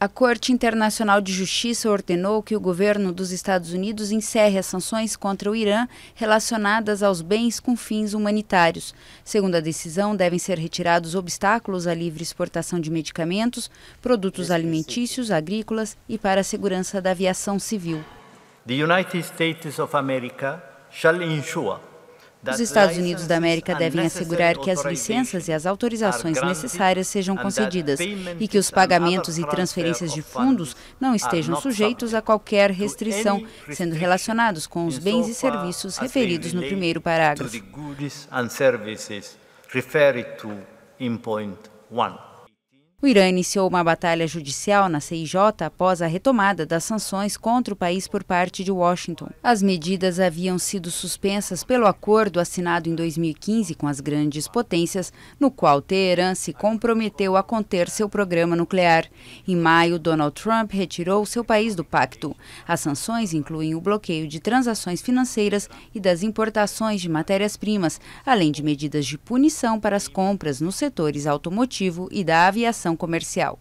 A Corte Internacional de Justiça ordenou que o governo dos Estados Unidos encerre as sanções contra o Irã relacionadas aos bens com fins humanitários. Segundo a decisão, devem ser retirados obstáculos à livre exportação de medicamentos, produtos é alimentícios, agrícolas e para a segurança da aviação civil. The United States of America shall ensure os Estados Unidos da América devem assegurar que as licenças e as autorizações necessárias sejam concedidas e que os pagamentos e transferências de fundos não estejam sujeitos a qualquer restrição, sendo relacionados com os bens e serviços referidos no primeiro parágrafo. O Irã iniciou uma batalha judicial na CIJ após a retomada das sanções contra o país por parte de Washington. As medidas haviam sido suspensas pelo acordo assinado em 2015 com as grandes potências, no qual Teherã se comprometeu a conter seu programa nuclear. Em maio, Donald Trump retirou seu país do pacto. As sanções incluem o bloqueio de transações financeiras e das importações de matérias-primas, além de medidas de punição para as compras nos setores automotivo e da aviação comercial.